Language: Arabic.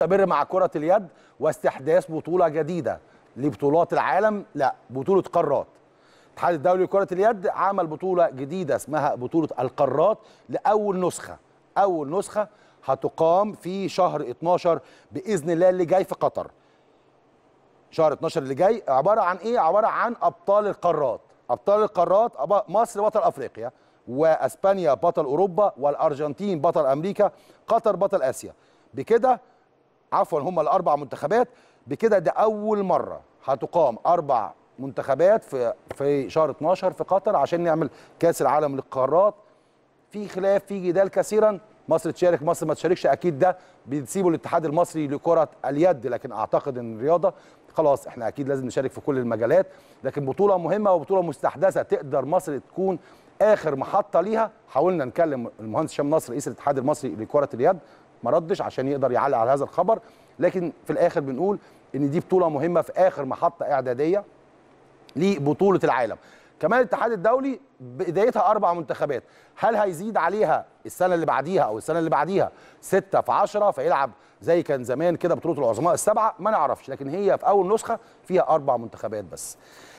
تستمر مع كرة اليد واستحداث بطولة جديدة لبطولات العالم لا بطولة قارات الاتحاد الدولي لكرة اليد عمل بطولة جديدة اسمها بطولة القارات لأول نسخة أول نسخة هتقام في شهر 12 بإذن الله اللي جاي في قطر شهر 12 اللي جاي عبارة عن إيه؟ عبارة عن أبطال القارات أبطال القارات مصر بطل أفريقيا وأسبانيا بطل أوروبا والأرجنتين بطل أمريكا قطر بطل آسيا بكده عفوا هم الاربع منتخبات بكده ده اول مره هتقام اربع منتخبات في في شهر 12 في قطر عشان نعمل كاس العالم للقارات في خلاف في جدال كثيرا مصر تشارك مصر ما تشاركش اكيد ده بنسيبه الاتحاد المصري لكره اليد لكن اعتقد ان الرياضه خلاص احنا اكيد لازم نشارك في كل المجالات لكن بطوله مهمه وبطوله مستحدثه تقدر مصر تكون اخر محطه ليها حاولنا نكلم المهندس هشام نصر رئيس الاتحاد المصري لكره اليد ما ردش عشان يقدر يعلق على هذا الخبر لكن في الاخر بنقول ان دي بطوله مهمه في اخر محطه اعداديه لبطوله العالم كمان الاتحاد الدولي بدايتها اربع منتخبات هل هيزيد عليها السنه اللي بعديها او السنه اللي بعديها ستة في 10 فيلعب زي كان زمان كده بطوله العظماء السبعه ما نعرفش لكن هي في اول نسخه فيها اربع منتخبات بس